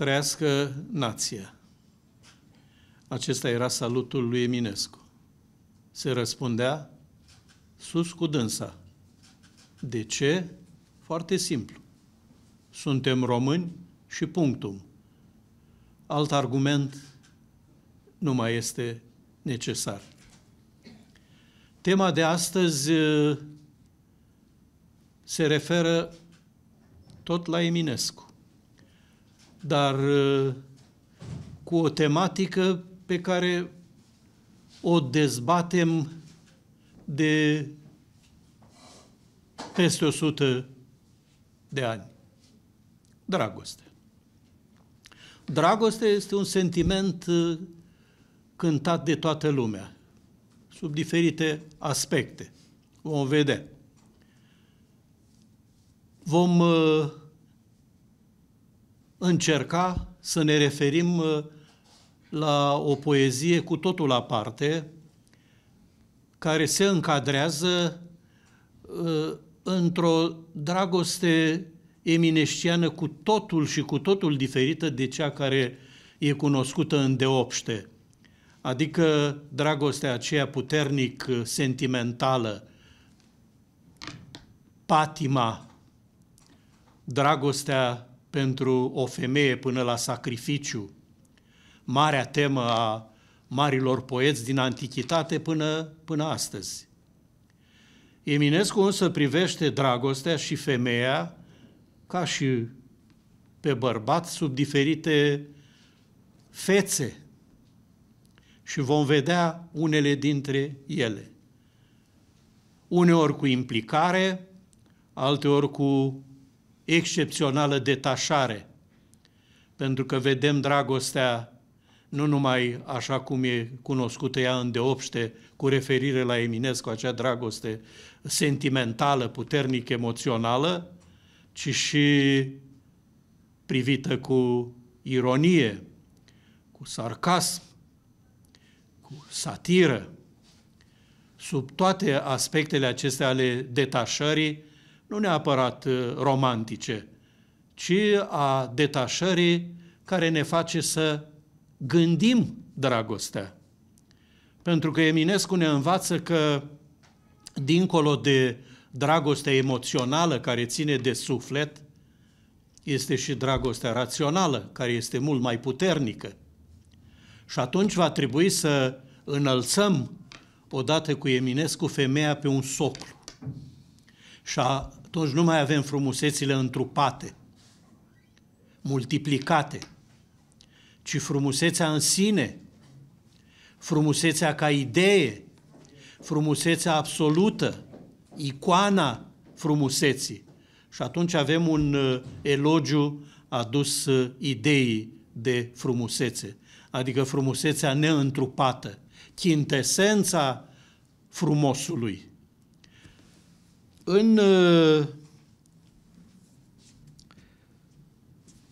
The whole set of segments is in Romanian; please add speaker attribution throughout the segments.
Speaker 1: Trăiască nația. Acesta era salutul lui Eminescu. Se răspundea sus cu dânsa. De ce? Foarte simplu. Suntem români și punctum. Alt argument nu mai este necesar. Tema de astăzi uh, se referă tot la Eminescu dar uh, cu o tematică pe care o dezbatem de peste 100 de ani. Dragoste. Dragoste este un sentiment uh, cântat de toată lumea, sub diferite aspecte. Vom vedea. Vom uh, încerca să ne referim uh, la o poezie cu totul aparte, care se încadrează uh, într-o dragoste emineștiană cu totul și cu totul diferită de cea care e cunoscută în deopște. Adică dragostea aceea puternic uh, sentimentală, patima, dragostea pentru o femeie până la sacrificiu, marea temă a marilor poeți din antichitate până, până astăzi. Eminescu însă privește dragostea și femeia ca și pe bărbat sub diferite fețe și vom vedea unele dintre ele. Uneori cu implicare, alteori cu excepțională detașare, pentru că vedem dragostea nu numai așa cum e cunoscută ea în deopște, cu referire la Eminescu, acea dragoste sentimentală, puternic emoțională, ci și privită cu ironie, cu sarcasm, cu satiră. Sub toate aspectele acestea ale detașării, nu neapărat uh, romantice, ci a detașării care ne face să gândim dragostea. Pentru că Eminescu ne învață că, dincolo de dragostea emoțională care ține de suflet, este și dragostea rațională, care este mult mai puternică. Și atunci va trebui să înălțăm, odată cu Eminescu, femeia pe un soclu. Și a atunci nu mai avem frumusețile întrupate, multiplicate, ci frumusețea în sine, frumusețea ca idee, frumusețea absolută, icoana frumuseții. Și atunci avem un uh, elogiu adus uh, ideii de frumusețe, adică frumusețea neîntrupată, chintesența frumosului. În uh,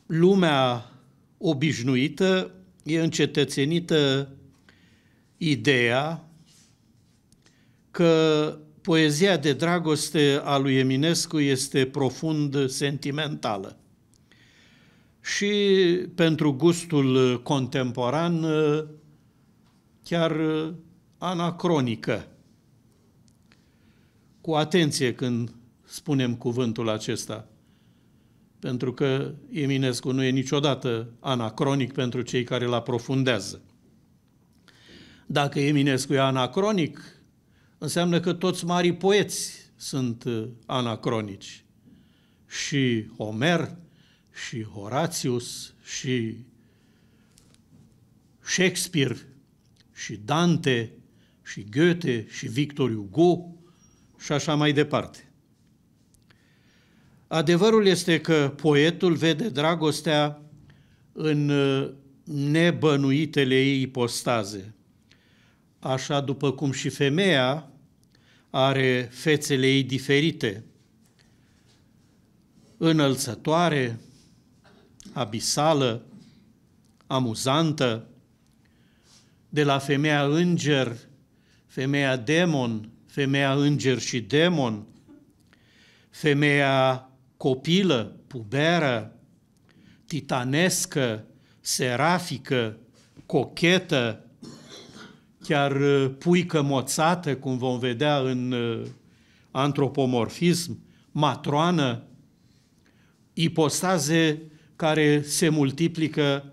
Speaker 1: lumea obișnuită e încetățenită ideea că poezia de dragoste a lui Eminescu este profund sentimentală. Și pentru gustul contemporan uh, chiar uh, anacronică cu atenție când spunem cuvântul acesta. Pentru că Eminescu nu e niciodată anacronic pentru cei care îl aprofundează. Dacă Eminescu e anacronic, înseamnă că toți marii poeți sunt uh, anacronici. Și Homer, și Horatius, și Shakespeare, și Dante, și Goethe, și Victor Hugo, și așa mai departe. Adevărul este că poetul vede dragostea în uh, nebănuitele ei ipostaze, așa după cum și femeia are fețele ei diferite, înălțătoare, abisală, amuzantă, de la femeia înger, femeia demon, femeia înger și demon, femeia copilă, puberă, titanescă, serafică, cochetă, chiar uh, puică moțată, cum vom vedea în uh, antropomorfism, matroană, ipostaze care se multiplică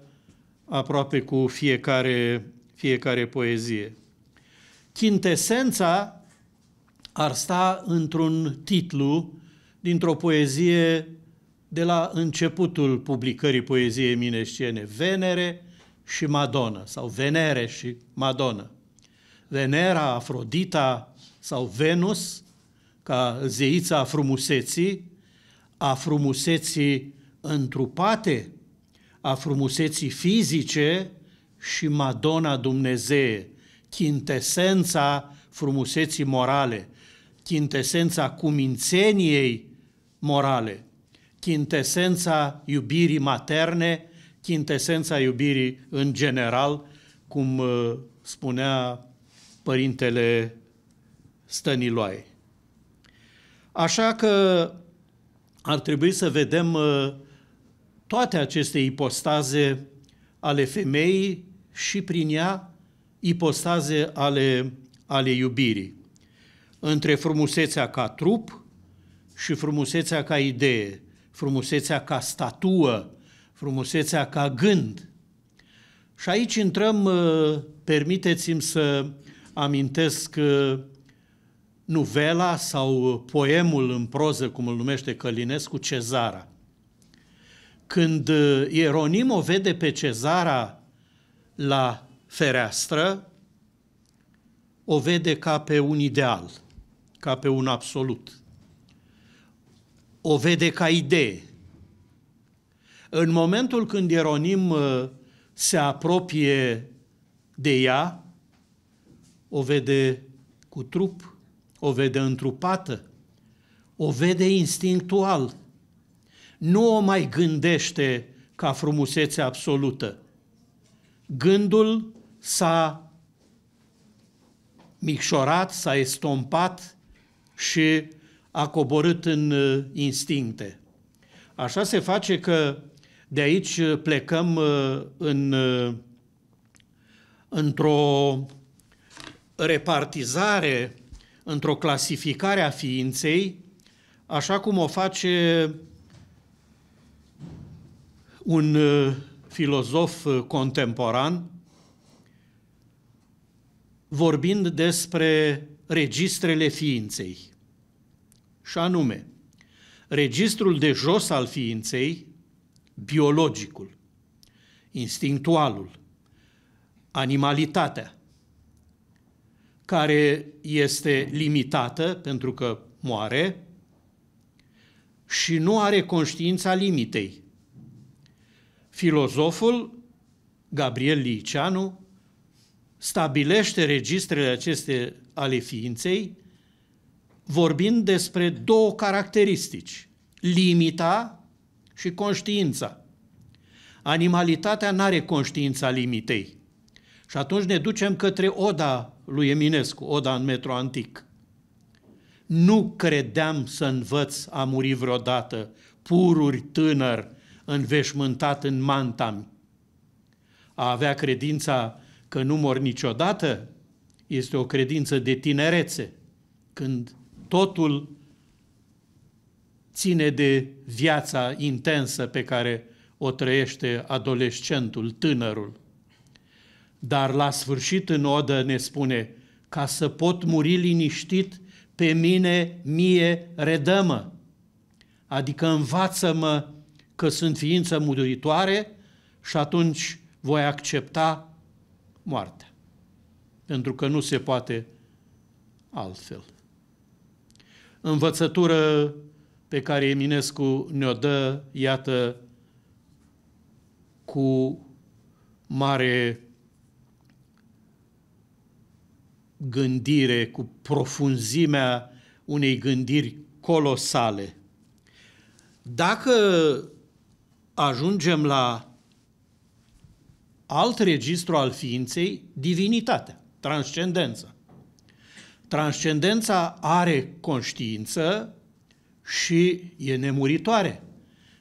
Speaker 1: aproape cu fiecare, fiecare poezie. Chintesența ar sta într-un titlu dintr-o poezie de la începutul publicării poeziei mineștiene, Venere și Madonna, sau Venere și Madonna. Venera, Afrodita sau Venus, ca zeița frumuseții, a frumuseții întrupate, a frumuseții fizice și Madonna Dumnezeie, chintesența frumuseții morale, chintesența cumințeniei morale, chintesența iubirii materne, chintesența iubirii în general, cum uh, spunea părintele Stăniloae. Așa că ar trebui să vedem uh, toate aceste ipostaze ale femeii și prin ea ipostaze ale, ale iubirii între frumusețea ca trup și frumusețea ca idee, frumusețea ca statuă, frumusețea ca gând. Și aici intrăm, uh, permiteți-mi să amintesc uh, nuvela sau poemul în proză, cum îl numește Călinescu, Cezara. Când uh, Ieronim o vede pe Cezara la fereastră, o vede ca pe un ideal – ca pe un absolut. O vede ca idee. În momentul când Ieronim uh, se apropie de ea, o vede cu trup, o vede întrupată, o vede instinctual. Nu o mai gândește ca frumusețe absolută. Gândul s-a micșorat, s-a estompat și a coborât în uh, instincte. Așa se face că de aici uh, plecăm uh, în, într-o repartizare, într-o clasificare a ființei, așa cum o face un filozof contemporan, vorbind despre registrele ființei. Și anume, registrul de jos al ființei, biologicul, instinctualul, animalitatea, care este limitată pentru că moare și nu are conștiința limitei. Filozoful Gabriel Liceanu stabilește registrele aceste ale ființei, vorbind despre două caracteristici, limita și conștiința. Animalitatea nu are conștiința limitei. Și atunci ne ducem către Oda lui Eminescu, Oda în metro antic. Nu credeam să învăț a muri vreodată, pururi tânăr, înveșmântat în mantam. A avea credința că nu mor niciodată, este o credință de tinerețe, când totul ține de viața intensă pe care o trăiește adolescentul, tânărul. Dar la sfârșit în odă ne spune, ca să pot muri liniștit, pe mine, mie, redămă. Adică învață-mă că sunt ființă muritoare și atunci voi accepta moartea. Pentru că nu se poate altfel. Învățătură pe care Eminescu ne-o dă, iată, cu mare gândire, cu profunzimea unei gândiri colosale. Dacă ajungem la alt registru al ființei, divinitatea, transcendența. Transcendența are conștiință și e nemuritoare.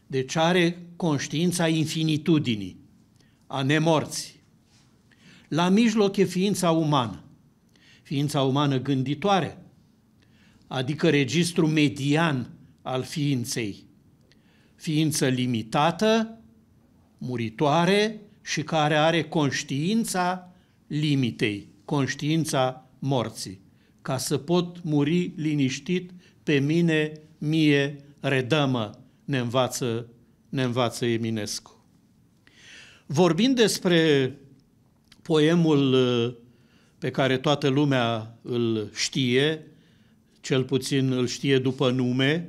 Speaker 1: Deci are conștiința infinitudinii, a nemorții. La mijloc e ființa umană, ființa umană gânditoare, adică registru median al ființei. Ființă limitată, muritoare, și care are conștiința limitei, conștiința morții, ca să pot muri liniștit pe mine, mie, redămă, ne învață, ne învață Eminescu. Vorbind despre poemul uh, pe care toată lumea îl știe, cel puțin îl știe după nume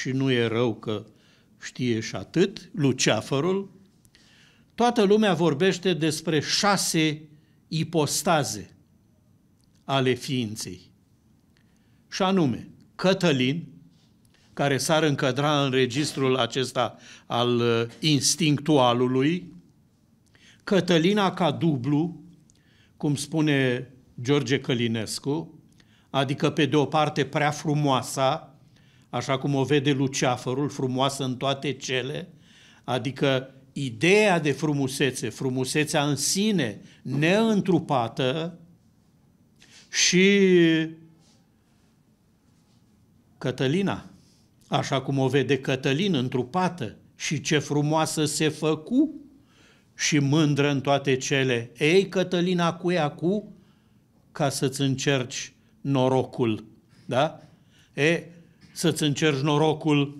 Speaker 1: și nu e rău că știe și atât, Luceafărul, Toată lumea vorbește despre șase ipostaze ale ființei. Și anume, Cătălin, care s-ar încădra în registrul acesta al uh, instinctualului, Cătălina ca dublu, cum spune George Călinescu, adică pe de o parte prea frumoasa, așa cum o vede Luceafărul, frumoasă în toate cele, adică ideea de frumusețe, frumusețea în sine, neîntrupată și Cătălina, așa cum o vede Cătălin întrupată și ce frumoasă se făcu și mândră în toate cele. Ei, Cătălina, cu ea cu ca să-ți încerci norocul, da? E, să-ți încerci norocul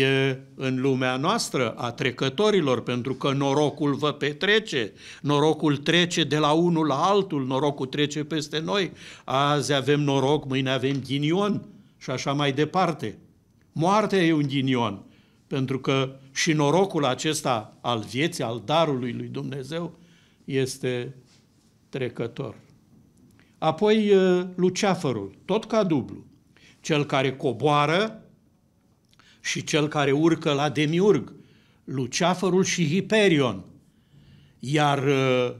Speaker 1: e în lumea noastră a trecătorilor, pentru că norocul vă petrece, norocul trece de la unul la altul, norocul trece peste noi, azi avem noroc, mâine avem ghinion și așa mai departe. Moartea e un ghinion, pentru că și norocul acesta al vieții, al darului lui Dumnezeu, este trecător. Apoi luceafărul, tot ca dublu, cel care coboară și cel care urcă la demiurg, Luceafărul și Hiperion. Iar uh,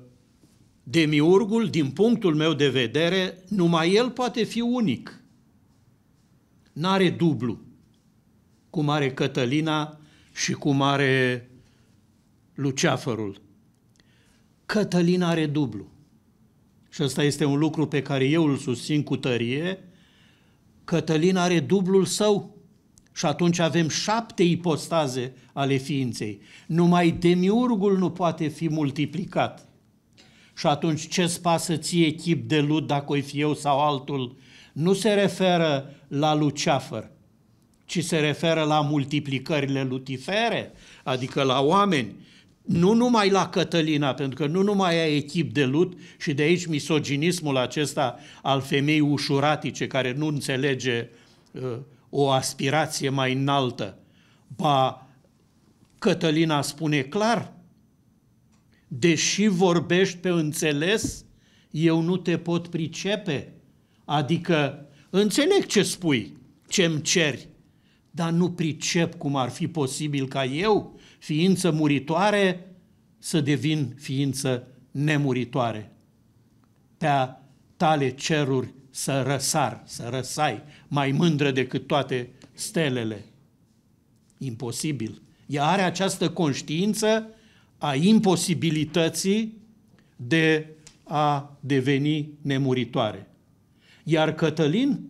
Speaker 1: demiurgul, din punctul meu de vedere, numai el poate fi unic. N-are dublu, cum are Cătălina și cum are Luceafărul. Cătălina are dublu. Și ăsta este un lucru pe care eu îl susțin cu tărie. Cătălina are dublul său, și atunci avem șapte ipostaze ale ființei. Numai demiurgul nu poate fi multiplicat. Și atunci ce spasă ție chip de lut dacă o fi eu sau altul? Nu se referă la Luceafăr, ci se referă la multiplicările lutifere, adică la oameni. Nu numai la Cătălina, pentru că nu numai ai echip de lut și de aici misoginismul acesta al femei ușuratice care nu înțelege uh, o aspirație mai înaltă. Ba, Cătălina spune clar, deși vorbești pe înțeles, eu nu te pot pricepe. Adică, înțeleg ce spui, ce-mi ceri, dar nu pricep cum ar fi posibil ca eu, ființă muritoare, să devin ființă nemuritoare. Pe tale ceruri să răsar, să răsai, mai mândră decât toate stelele. Imposibil. Ea are această conștiință a imposibilității de a deveni nemuritoare. Iar Cătălin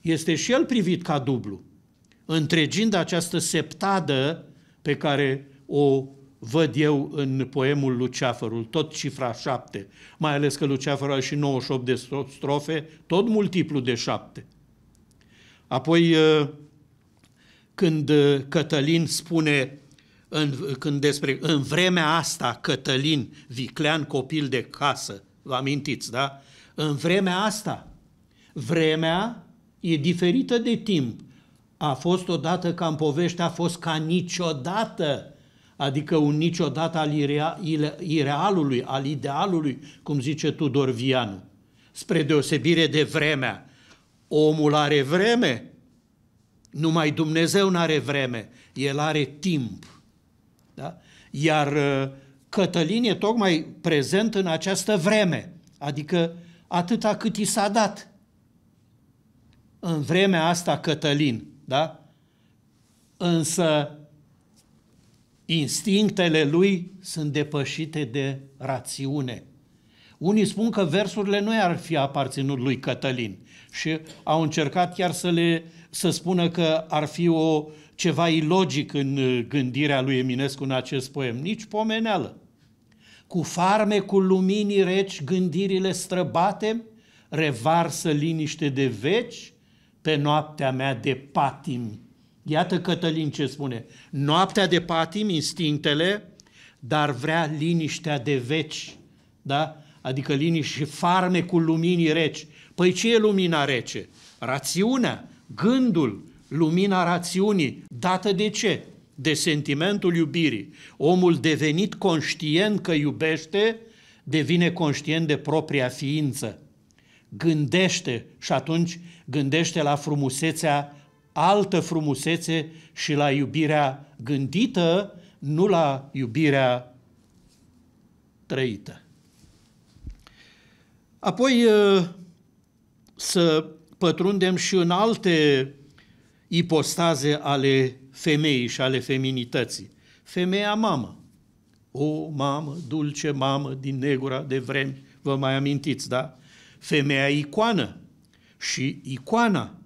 Speaker 1: este și el privit ca dublu, întregind această septadă pe care o văd eu în poemul Luceafărul, tot cifra 7, mai ales că Luceafărul are și 98 de strofe, tot multiplu de 7. Apoi, uh, când uh, Cătălin spune în, când despre, în vremea asta, Cătălin, viclean copil de casă, vă amintiți, da? În vremea asta, vremea e diferită de timp. A fost odată ca în povești, a fost ca niciodată adică un niciodată al irealului, al idealului, cum zice Tudor Vianu. Spre deosebire de vremea, omul are vreme, numai Dumnezeu nu are vreme, el are timp. Da? Iar uh, Cătălin e tocmai prezent în această vreme, adică atâta cât i s-a dat. În vremea asta Cătălin, da? Însă Instinctele lui sunt depășite de rațiune. Unii spun că versurile nu ar fi aparținut lui Cătălin și au încercat chiar să le să spună că ar fi o, ceva ilogic în gândirea lui Eminescu în acest poem, nici pomeneală. Cu farme, cu luminii reci gândirile străbate, revarsă liniște de veci pe noaptea mea de patim Iată Cătălin ce spune. Noaptea de patim, instinctele, dar vrea liniștea de veci. Da? Adică liniște și cu luminii reci. Păi ce e lumina rece? Rațiunea, gândul, lumina rațiunii, dată de ce? De sentimentul iubirii. Omul devenit conștient că iubește, devine conștient de propria ființă. Gândește și atunci gândește la frumusețea altă frumusețe și la iubirea gândită, nu la iubirea trăită. Apoi ă, să pătrundem și în alte ipostaze ale femeii și ale feminității. Femeia mamă. O, mamă, dulce mamă din negura de vremi, vă mai amintiți, da? Femeia icoană și icoana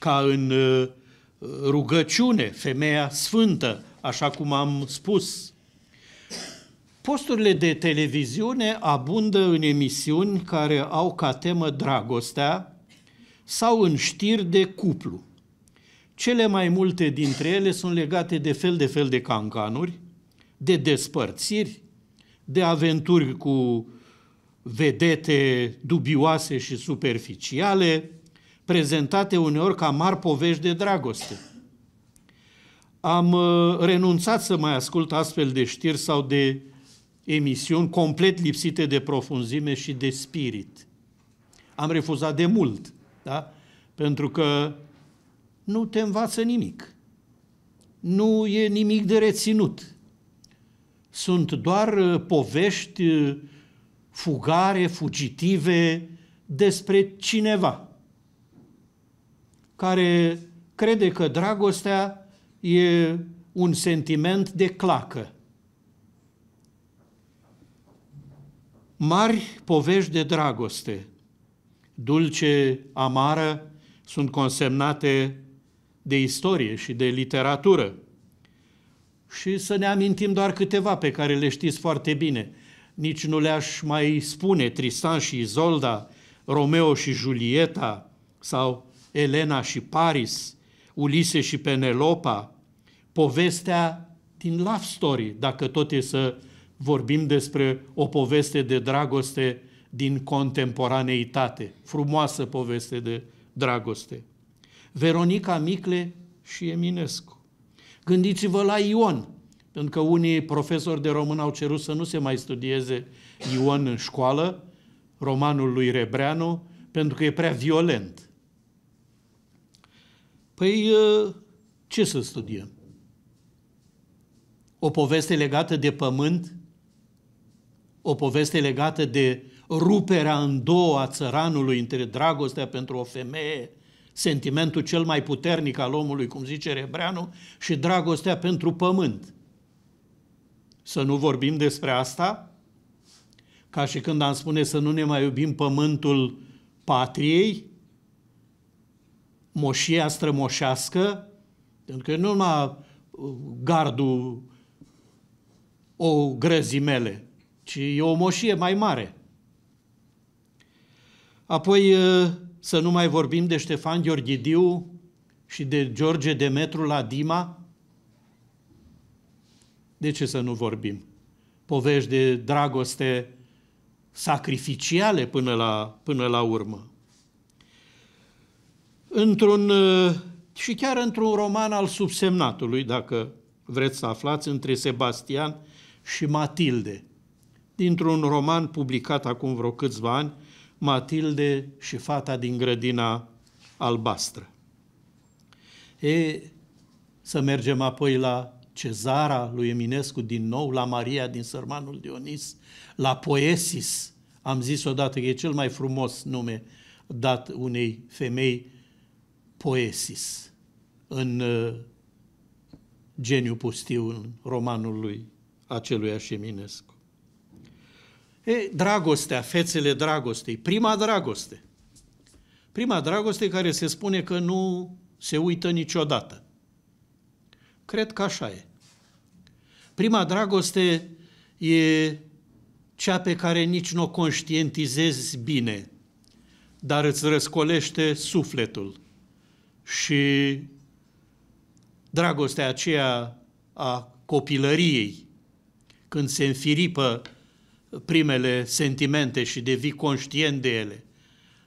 Speaker 1: ca în uh, rugăciune, femeia sfântă, așa cum am spus. Posturile de televiziune abundă în emisiuni care au ca temă dragostea sau în știri de cuplu. Cele mai multe dintre ele sunt legate de fel de fel de cancanuri, de despărțiri, de aventuri cu vedete dubioase și superficiale, prezentate uneori ca mari povești de dragoste. Am uh, renunțat să mai ascult astfel de știri sau de emisiuni complet lipsite de profunzime și de spirit. Am refuzat de mult, da? Pentru că nu te învață nimic. Nu e nimic de reținut. Sunt doar uh, povești uh, fugare, fugitive despre cineva care crede că dragostea e un sentiment de clacă. Mari povești de dragoste, dulce, amară, sunt consemnate de istorie și de literatură. Și să ne amintim doar câteva pe care le știți foarte bine. Nici nu le-aș mai spune Tristan și Izolda, Romeo și Julieta sau Elena și Paris, Ulise și Penelopa, povestea din love story, dacă tot e să vorbim despre o poveste de dragoste din contemporaneitate, frumoasă poveste de dragoste. Veronica Micle și Eminescu. Gândiți-vă la Ion, pentru că unii profesori de român au cerut să nu se mai studieze Ion în școală, romanul lui Rebreanu, pentru că e prea violent. Păi uh, ce să studiem? O poveste legată de pământ? O poveste legată de ruperea în două a țăranului între dragostea pentru o femeie, sentimentul cel mai puternic al omului, cum zice Rebreanu, și dragostea pentru pământ. Să nu vorbim despre asta? Ca și când am spune să nu ne mai iubim pământul patriei, moșia strămoșească, pentru că nu numai uh, gardul o grăzii mele, ci e o moșie mai mare. Apoi uh, să nu mai vorbim de Ștefan Gheorghidiu și de George Demetru la Dima. De ce să nu vorbim? Povești de dragoste sacrificiale până la, până la urmă într-un, uh, și chiar într-un roman al subsemnatului, dacă vreți să aflați, între Sebastian și Matilde, dintr-un roman publicat acum vreo câțiva ani, Matilde și fata din grădina albastră. E, să mergem apoi la Cezara lui Eminescu din nou, la Maria din Sărmanul Dionis, la Poesis, am zis odată că e cel mai frumos nume dat unei femei Poesis în uh, Geniu pustiu, în romanul lui acelui Așeminescu. E, dragostea, fețele dragostei, prima dragoste. Prima dragoste care se spune că nu se uită niciodată. Cred că așa e. Prima dragoste e cea pe care nici nu o conștientizezi bine, dar îți răscolește sufletul și dragostea aceea a copilăriei, când se înfiripă primele sentimente și devii conștient de ele.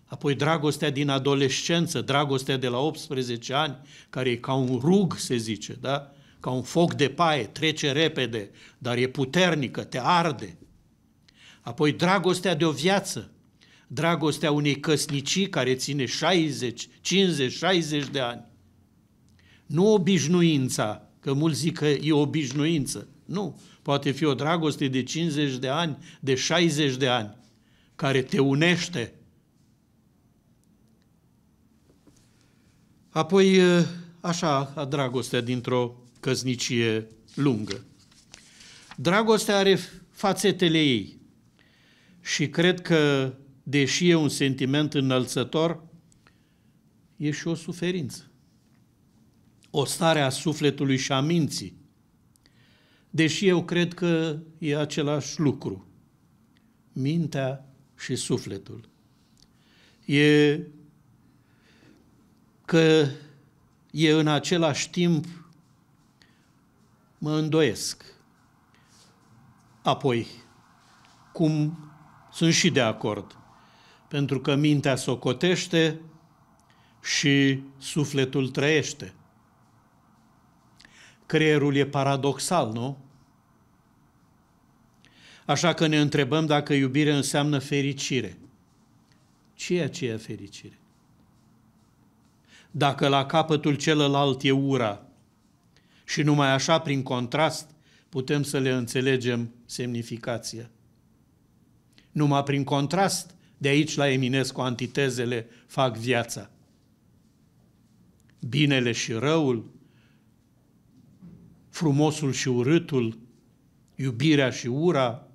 Speaker 1: Apoi dragostea din adolescență, dragostea de la 18 ani, care e ca un rug, se zice, da? ca un foc de paie, trece repede, dar e puternică, te arde. Apoi dragostea de o viață, dragostea unei căsnicii care ține 60, 50, 60 de ani. Nu obișnuința, că mulți zic că e obișnuință. Nu, poate fi o dragoste de 50 de ani, de 60 de ani, care te unește. Apoi, ă, așa, a dragostea dintr-o căsnicie lungă. Dragostea are fațetele ei și cred că deși e un sentiment înălțător, e și o suferință. O stare a sufletului și a minții. Deși eu cred că e același lucru. Mintea și sufletul. E că e în același timp mă îndoiesc. Apoi, cum sunt și de acord – pentru că mintea socotește și sufletul trăiește. Creierul e paradoxal, nu? Așa că ne întrebăm dacă iubire înseamnă fericire. Ce e aceea fericire? Dacă la capătul celălalt e ura și numai așa, prin contrast, putem să le înțelegem semnificația. Numai prin contrast de aici la Eminescu antitezele fac viața. Binele și răul, frumosul și urâtul, iubirea și ura,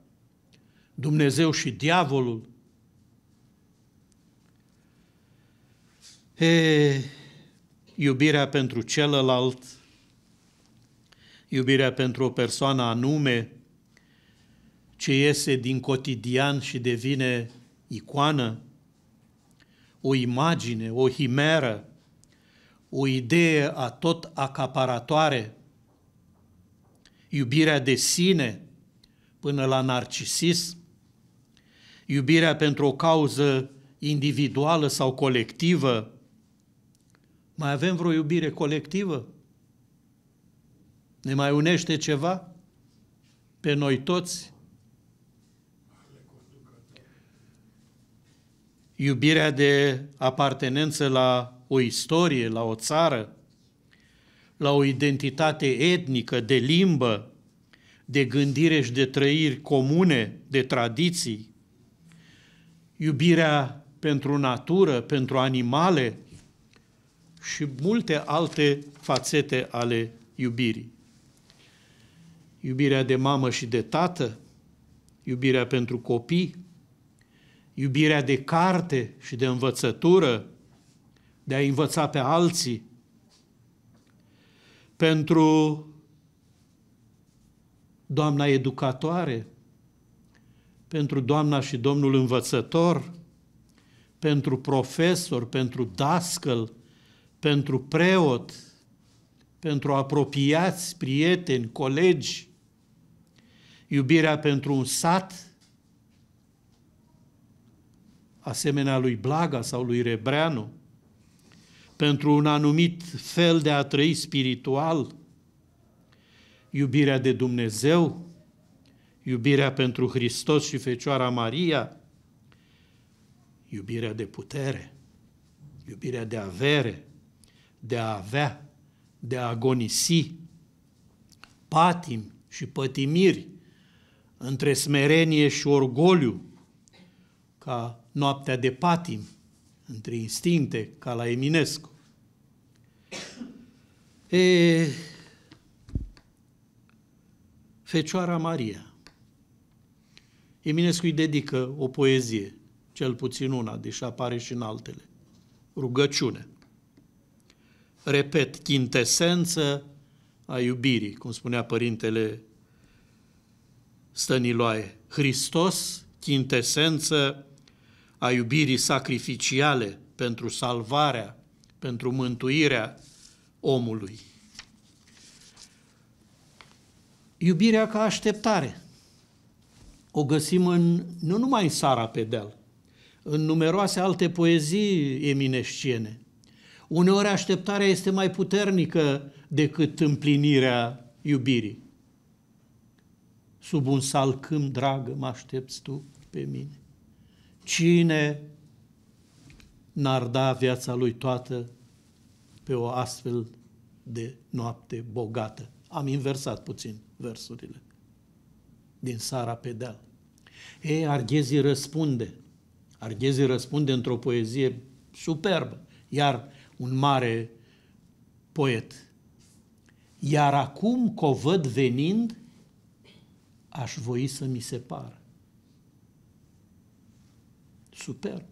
Speaker 1: Dumnezeu și diavolul. E, iubirea pentru celălalt, iubirea pentru o persoană anume, ce iese din cotidian și devine icoană, o imagine, o himeră, o idee a tot acaparatoare, iubirea de sine până la narcisism, iubirea pentru o cauză individuală sau colectivă. Mai avem vreo iubire colectivă? Ne mai unește ceva pe noi toți? iubirea de apartenență la o istorie, la o țară, la o identitate etnică, de limbă, de gândire și de trăiri comune, de tradiții, iubirea pentru natură, pentru animale și multe alte fațete ale iubirii. Iubirea de mamă și de tată, iubirea pentru copii, iubirea de carte și de învățătură, de a învăța pe alții, pentru doamna educatoare, pentru doamna și domnul învățător, pentru profesor, pentru dascăl, pentru preot, pentru apropiați, prieteni, colegi, iubirea pentru un sat, asemenea lui Blaga sau lui Rebreanu, pentru un anumit fel de a trăi spiritual, iubirea de Dumnezeu, iubirea pentru Hristos și Fecioara Maria, iubirea de putere, iubirea de avere, de a avea, de a agonisi, patim și pătimiri, între smerenie și orgoliu, ca noaptea de patim între instincte, ca la Eminescu. E, Fecioara Maria. Eminescu îi dedică o poezie, cel puțin una, deși apare și în altele. Rugăciune. Repet, chintesență a iubirii, cum spunea părintele Stăniloae. Hristos, chintesență a iubirii sacrificiale pentru salvarea, pentru mântuirea omului. Iubirea ca așteptare. O găsim în, nu numai în Sara pe deal, în numeroase alte poezii eminesciene. Uneori așteptarea este mai puternică decât împlinirea iubirii. Sub un salcâm, dragă, mă aștepți tu pe mine. Cine n-ar da viața lui toată pe o astfel de noapte bogată? Am inversat puțin versurile din Sara pe deal. Ei, Arghezi răspunde. Arghezi răspunde într-o poezie superbă. Iar un mare poet. Iar acum, covăd o văd venind, aș voi să mi se pară. Superb.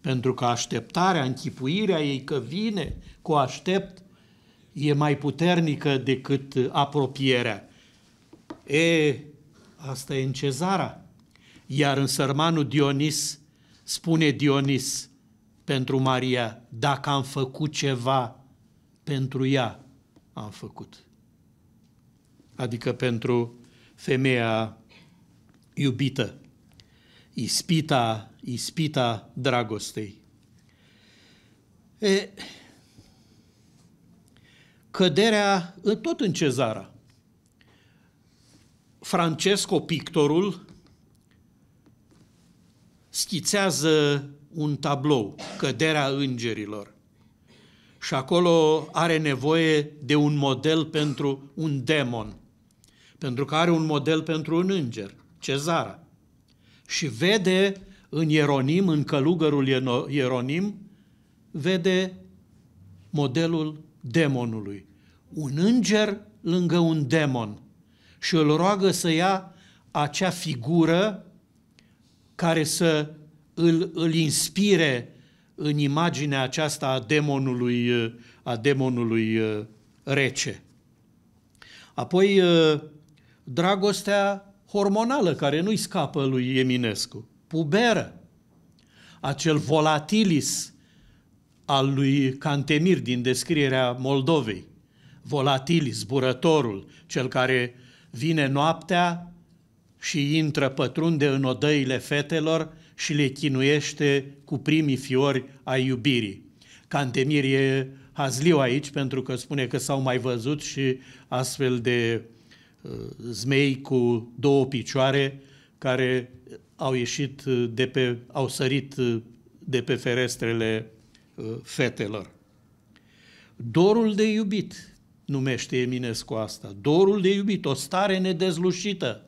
Speaker 1: Pentru că așteptarea, închipuirea ei că vine cu aștept e mai puternică decât apropierea. E, asta e în cezara. Iar în sărmanul Dionis, spune Dionis pentru Maria, dacă am făcut ceva pentru ea, am făcut. Adică pentru femeia iubită. Ispita ispita dragostei. E, căderea tot în cezara. Francesco, pictorul, schițează un tablou, căderea îngerilor. Și acolo are nevoie de un model pentru un demon, pentru că are un model pentru un înger, Cezara. Și vede în Ieronim, în călugărul Ieronim, vede modelul demonului. Un înger lângă un demon și îl roagă să ia acea figură care să îl, îl inspire în imaginea aceasta a demonului, a demonului uh, rece. Apoi, uh, dragostea hormonală care nu-i scapă lui Eminescu puberă, acel volatilis al lui Cantemir din descrierea Moldovei, volatilis, zburătorul, cel care vine noaptea și intră pătrunde în odăile fetelor și le chinuiește cu primii fiori ai iubirii. Cantemir e hazliu aici pentru că spune că s-au mai văzut și astfel de uh, zmei cu două picioare care au ieșit uh, de pe, au sărit uh, de pe ferestrele uh, fetelor. Dorul de iubit numește Eminescu asta. Dorul de iubit, o stare nedezlușită.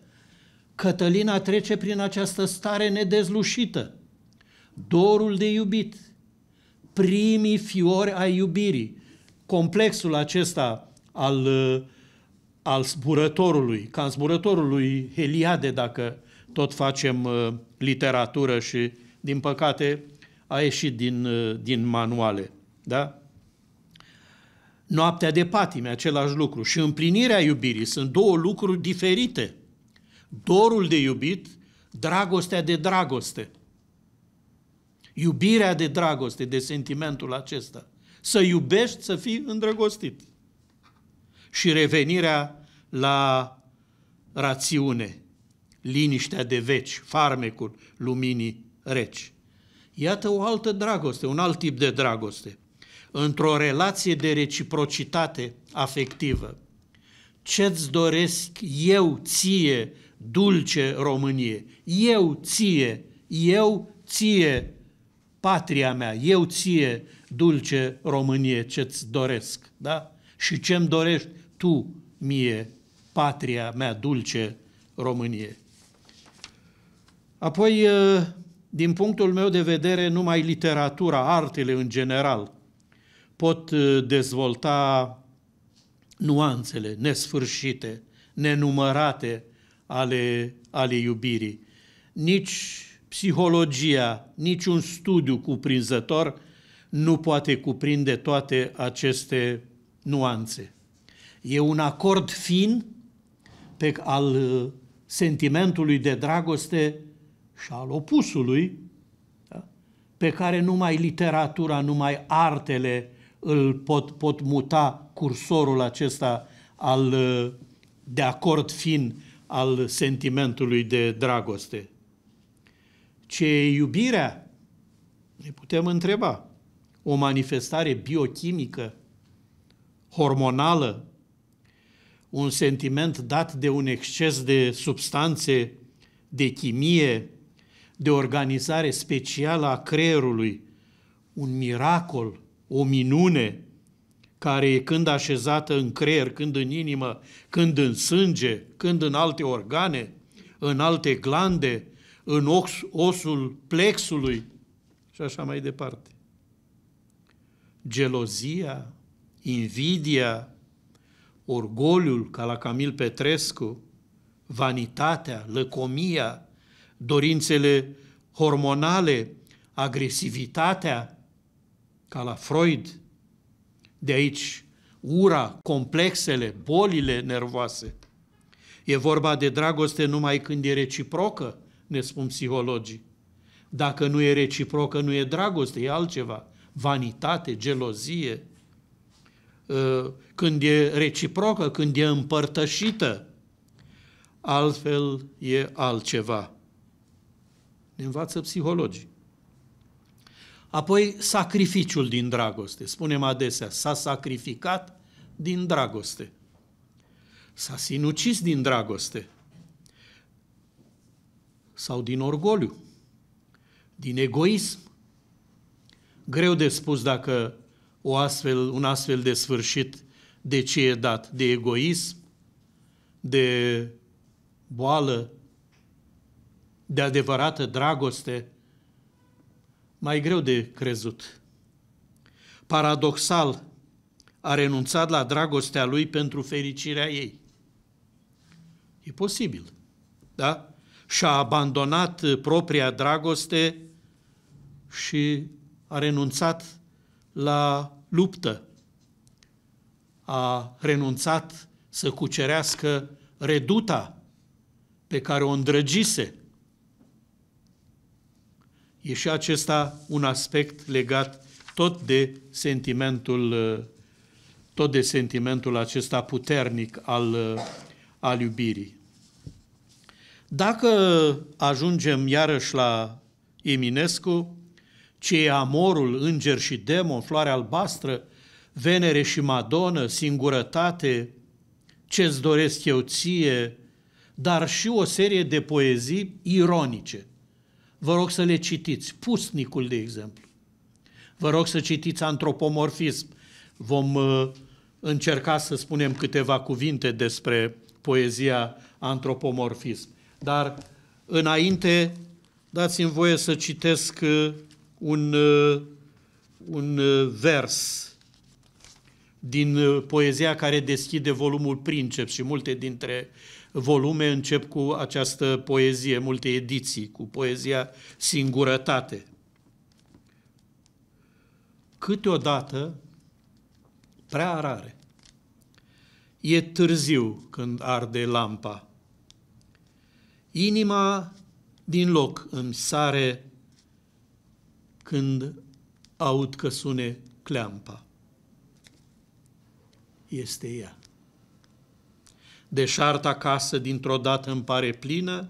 Speaker 1: Cătălina trece prin această stare nedezlușită. Dorul de iubit, primii fiori ai iubirii. Complexul acesta al, al zburătorului, ca zburătorului Heliade, dacă tot facem uh, literatură și, din păcate, a ieșit din, uh, din manuale. Da? Noaptea de patime, același lucru. Și împlinirea iubirii sunt două lucruri diferite. Dorul de iubit, dragostea de dragoste. Iubirea de dragoste, de sentimentul acesta. Să iubești, să fii îndrăgostit. Și revenirea la rațiune, liniștea de veci, farmecul luminii reci. Iată o altă dragoste, un alt tip de dragoste, într-o relație de reciprocitate afectivă. Ce-ți doresc eu ție, dulce Românie, eu ție, eu ție, patria mea, eu ție, dulce Românie, ce-ți doresc, da? Și ce-mi dorești tu mie, patria mea, dulce Românie. Apoi, ă, din punctul meu de vedere, numai literatura, artele în general, pot ă, dezvolta nuanțele nesfârșite, nenumărate ale, ale iubirii. Nici psihologia, nici un studiu cuprinzător nu poate cuprinde toate aceste nuanțe. E un acord fin pe al ă, sentimentului de dragoste și al opusului, da? pe care numai literatura, numai artele îl pot, pot muta cursorul acesta al, uh, de acord fin al sentimentului de dragoste. Ce e iubirea? Ne putem întreba. O manifestare biochimică, hormonală, un sentiment dat de un exces de substanțe, de chimie, de organizare specială a creierului, un miracol, o minune, care e când așezată în creier, când în inimă, când în sânge, când în alte organe, în alte glande, în os, osul plexului și așa mai departe. Gelozia, invidia, orgoliul, ca la Camil Petrescu, vanitatea, lăcomia, dorințele hormonale, agresivitatea, ca la Freud. De aici ura, complexele, bolile nervoase. E vorba de dragoste numai când e reciprocă, ne spun psihologii. Dacă nu e reciprocă, nu e dragoste, e altceva. Vanitate, gelozie. Ă, când e reciprocă, când e împărtășită, altfel e altceva. Ne învață psihologii. Apoi, sacrificiul din dragoste. Spunem adesea, s-a sacrificat din dragoste. S-a sinucis din dragoste. Sau din orgoliu. Din egoism. Greu de spus dacă o astfel, un astfel de sfârșit de ce e dat? De egoism? De boală? de adevărată dragoste, mai greu de crezut. Paradoxal, a renunțat la dragostea lui pentru fericirea ei. E posibil, da? Și-a abandonat propria dragoste și a renunțat la luptă. A renunțat să cucerească reduta pe care o îndrăgise – E și acesta un aspect legat tot de sentimentul, uh, tot de sentimentul acesta puternic al, uh, al iubirii. Dacă ajungem iarăși la Eminescu, ce e amorul, înger și demon, floare albastră, venere și madonă, singurătate, ce-ți doresc eu ție, dar și o serie de poezii ironice vă rog să le citiți. Pusnicul, de exemplu. Vă rog să citiți antropomorfism. Vom uh, încerca să spunem câteva cuvinte despre poezia antropomorfism. Dar înainte, dați-mi voie să citesc uh, un, uh, un vers din poezia care deschide volumul Princeps și multe dintre volume, încep cu această poezie, multe ediții, cu poezia Singurătate. Câteodată, prea rare, e târziu când arde lampa. Inima din loc îmi sare când aud că sune cleampa. Este ea deșarta casă dintr-o dată îmi pare plină,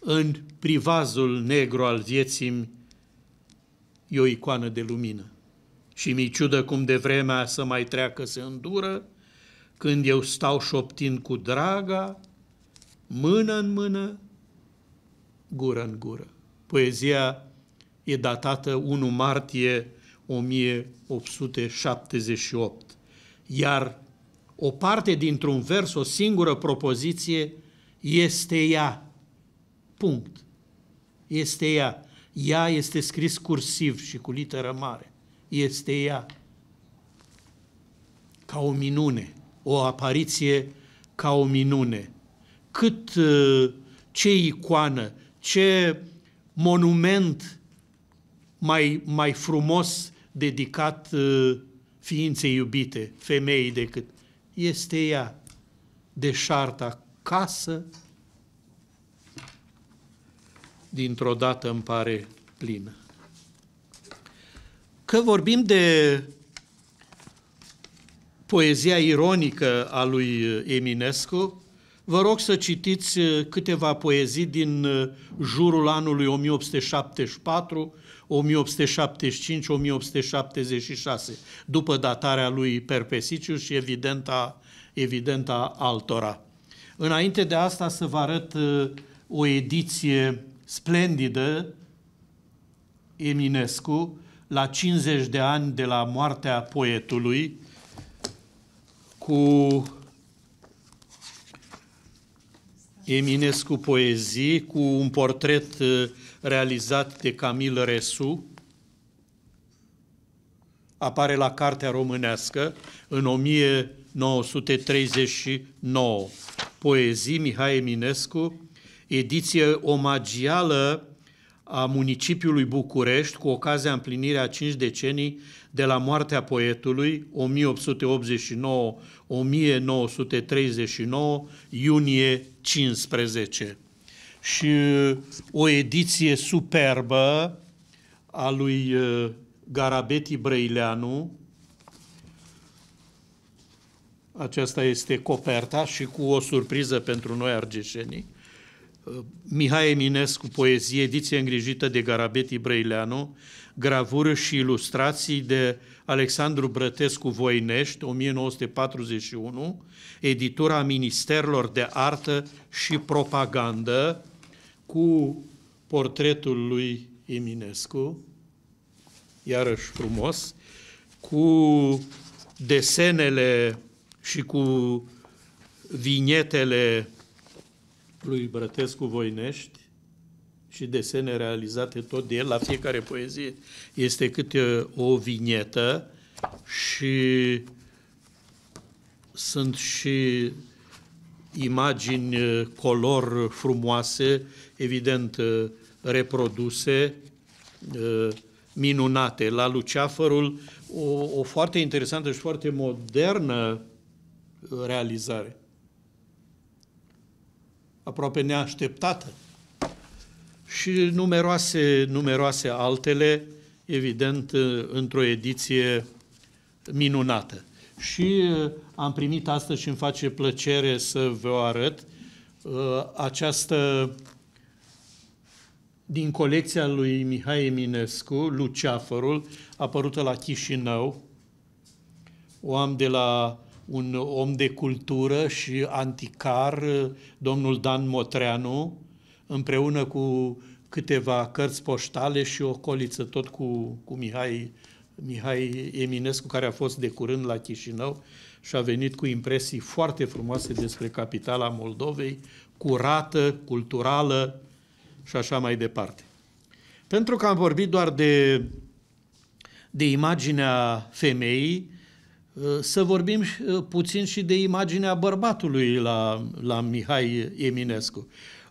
Speaker 1: în privazul negru al vieții e o icoană de lumină. Și mi-i ciudă cum de vremea să mai treacă se îndură, când eu stau șoptind cu draga, mână în mână, gură în gură. Poezia e datată 1 martie 1878, iar o parte dintr-un vers, o singură propoziție, este ea. Punct. Este ea. Ea este scris cursiv și cu literă mare. Este ea. Ca o minune. O apariție ca o minune. Cât uh, ce icoană, ce monument mai, mai frumos dedicat uh, ființei iubite, femeii decât este ea deșarta casă, dintr-o dată îmi pare plină. Că vorbim de poezia ironică a lui Eminescu, vă rog să citiți câteva poezii din jurul anului 1874, 1875-1876, după datarea lui Perpesiciu și evidenta, a, altora. Înainte de asta să vă arăt uh, o ediție splendidă, Eminescu, la 50 de ani de la moartea poetului, cu Eminescu Poezii cu un portret uh, realizat de Camil Resu, apare la Cartea Românească în 1939. Poezii Mihai Eminescu, ediție omagială a municipiului București cu ocazia împlinirea a cinci decenii de la moartea poetului 1889-1939 iunie 15 și uh, o ediție superbă a lui uh, Garabeti Brăileanu. Aceasta este coperta și cu o surpriză pentru noi argeșenii. Uh, Mihai Eminescu, poezie, ediție îngrijită de Garabeti Brăileanu, gravură și ilustrații de uh, Alexandru Brătescu Voinești, 1941, editura Ministerilor de Artă și Propagandă, cu portretul lui Eminescu, iarăși frumos, cu desenele și cu vinetele lui Brătescu Voinești, și desene realizate tot de el. La fiecare poezie este câte o vinietă și sunt și imagini color frumoase, evident reproduse, minunate. La Luceafărul o, o foarte interesantă și foarte modernă realizare. Aproape neașteptată și numeroase, numeroase altele, evident, într-o ediție minunată. Și uh, am primit astăzi și îmi face plăcere să vă arăt uh, această din colecția lui Mihai Eminescu, Luceafărul, apărută la Chișinău. O am de la un om de cultură și anticar, uh, domnul Dan Motreanu, împreună cu câteva cărți poștale și o coliță tot cu, cu Mihai, Mihai Eminescu, care a fost de curând la Chișinău și a venit cu impresii foarte frumoase despre capitala Moldovei, curată, culturală și așa mai departe. Pentru că am vorbit doar de, de imaginea femeii, să vorbim puțin și de imaginea bărbatului la, la Mihai Eminescu.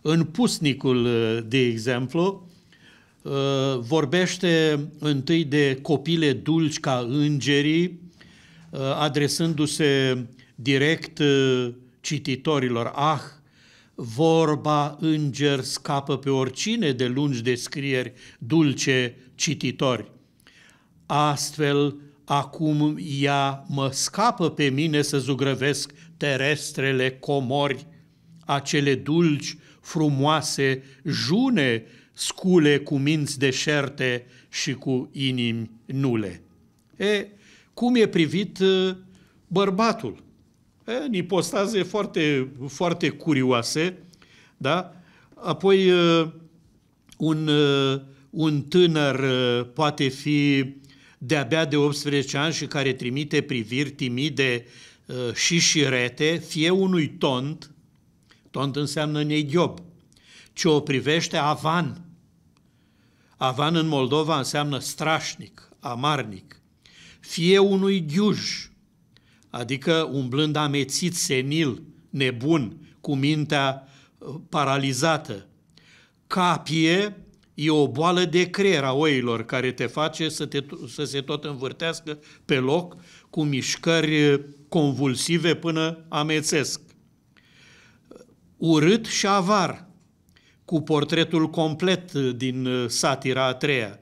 Speaker 1: În Pusnicul, uh, de exemplu, uh, vorbește întâi de copile dulci ca îngerii, uh, adresându-se direct cititorilor. Ah, vorba înger scapă pe oricine de lungi descrieri dulce cititori. Astfel, acum ea mă scapă pe mine să zugrăvesc terestrele comori, acele dulci frumoase, june, scule cu minți deșerte și cu inimi nule. E, cum e privit bărbatul? E, în ipostaze foarte, foarte curioase, da? Apoi, un, un tânăr poate fi de-abia de 18 ani și care trimite priviri timide și șirete, fie unui tont, Tont înseamnă neghiob. Ce o privește avan. Avan în Moldova înseamnă strașnic, amarnic. Fie unui ghiuj, adică umblând amețit, senil, nebun, cu mintea uh, paralizată. Capie e o boală de creier a oilor care te face să, te, să se tot învârtească pe loc cu mișcări uh, convulsive până amețesc urât și avar, cu portretul complet din uh, satira a treia.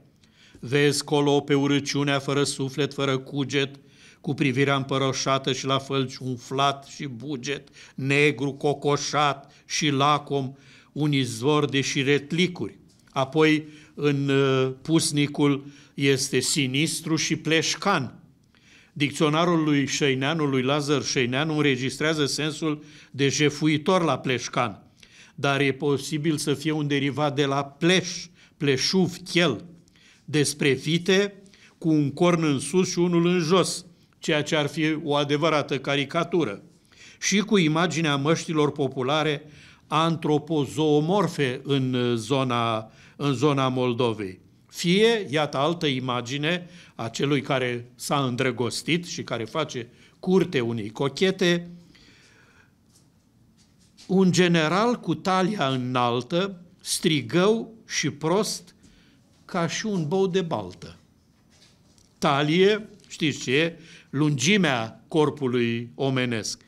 Speaker 1: Vezi colo pe urăciunea fără suflet, fără cuget, cu privirea împăroșată și la fălci umflat și buget, negru, cocoșat și lacom, un izvor de șiretlicuri. Apoi, în uh, pusnicul este sinistru și pleșcan, Dicționarul lui Șeineanu, lui Lazar Șeineanu, înregistrează sensul de jefuitor la pleșcan, dar e posibil să fie un derivat de la pleș, pleșuv, chel, despre vite cu un corn în sus și unul în jos, ceea ce ar fi o adevărată caricatură, și cu imaginea măștilor populare antropozoomorfe în zona, în zona Moldovei. Fie, iată, altă imagine a celui care s-a îndrăgostit și care face curte unei cochete, un general cu talia înaltă, strigău și prost, ca și un bou de baltă. Talie, știți ce e? Lungimea corpului omenesc,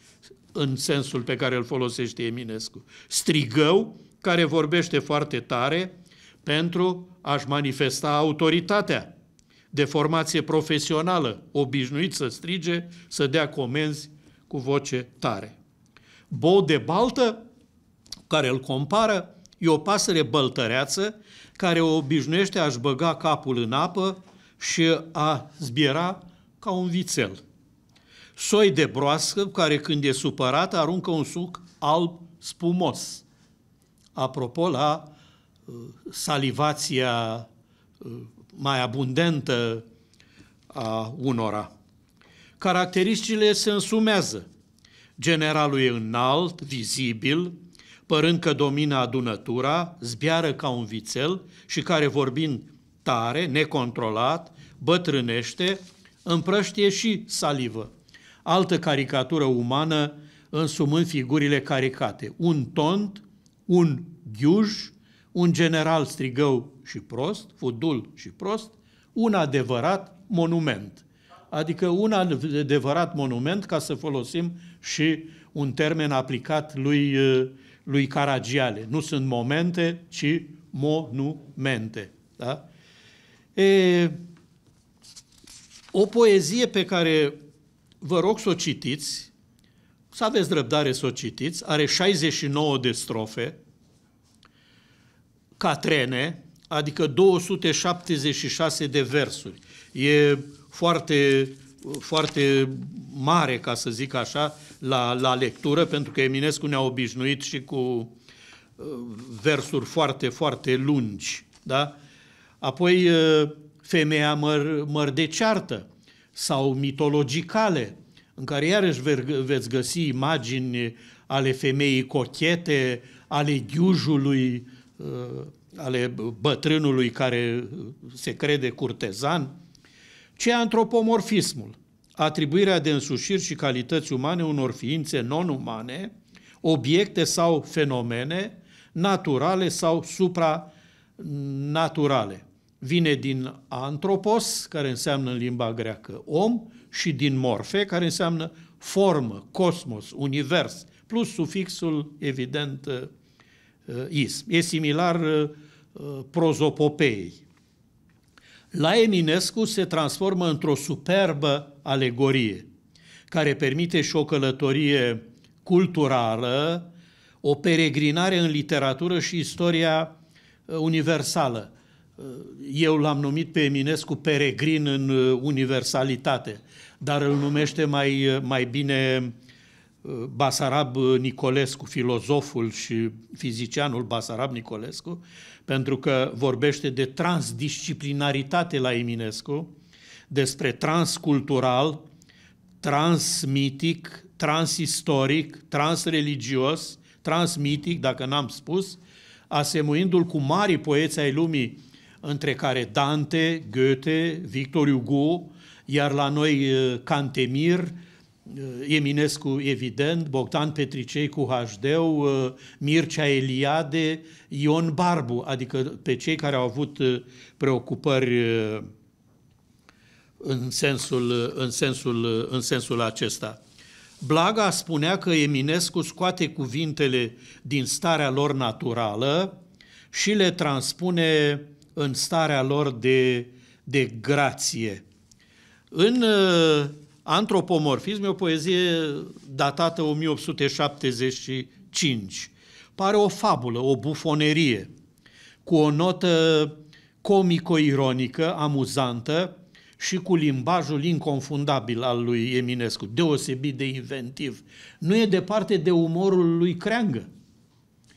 Speaker 1: în sensul pe care îl folosește Eminescu. Strigău, care vorbește foarte tare pentru aș manifesta autoritatea de formație profesională, obișnuit să strige, să dea comenzi cu voce tare. Bou de baltă, care îl compară, e o pasăre băltăreață care o obișnuiește a-și băga capul în apă și a zbiera ca un vițel. Soi de broască care când e supărată aruncă un suc alb spumos. Apropo, la salivația uh, mai abundentă a unora. Caracteristicile se însumează. Generalul e înalt, vizibil, părând că domina adunătura, zbiară ca un vițel și care vorbind tare, necontrolat, bătrânește, împrăștie și salivă. Altă caricatură umană însumând figurile caricate. Un tont, un ghiuj, un general strigău și prost, fudul și prost, un adevărat monument. Adică un adevărat monument, ca să folosim și un termen aplicat lui, eh, lui Caragiale. Nu sunt momente, ci monumente. Da? E, o poezie pe care vă rog să o citiți, să aveți răbdare să o citiți, are 69 de strofe, catrene, adică 276 de versuri. E foarte, foarte mare, ca să zic așa, la, la lectură, pentru că Eminescu ne-a obișnuit și cu uh, versuri foarte, foarte lungi. Da? Apoi, uh, femeia măr, măr de ceartă sau mitologicale, în care iarăși veți găsi imagini ale femeii cochete, ale ghiujului, Uh, ale bătrânului care uh, se crede curtezan, ce antropomorfismul, atribuirea de însușiri și calități umane unor ființe non-umane, obiecte sau fenomene naturale sau supranaturale. Vine din antropos, care înseamnă în limba greacă om, și din morfe, care înseamnă formă, cosmos, univers, plus sufixul, evident, uh, Uh, ism. E similar uh, uh, prozopopeei. La Eminescu se transformă într-o superbă alegorie care permite și o călătorie culturală, o peregrinare în literatură și istoria universală. Eu l-am numit pe Eminescu peregrin în universalitate, dar îl numește mai, mai bine Basarab Nicolescu, filozoful și fizicianul Basarab Nicolescu, pentru că vorbește de transdisciplinaritate la Eminescu, despre transcultural, transmitic, transistoric, transreligios, transmitic, dacă n-am spus, asemuindu-l cu mari poeți ai lumii, între care Dante, Goethe, Victor Hugo, iar la noi eh, Cantemir, Eh, Eminescu, evident, Bogdan Petricei cu hd eh, Mircea Eliade, Ion Barbu, adică pe cei care au avut eh, preocupări în sensul, în sensul, în sensul acesta. Blaga spunea că Eminescu scoate cuvintele din starea lor naturală și le transpune în starea lor de, de grație. În Antropomorfism e o poezie datată 1875. Pare o fabulă, o bufonerie, cu o notă comico-ironică, amuzantă și cu limbajul inconfundabil al lui Eminescu, deosebit de inventiv. Nu e departe de umorul lui Creangă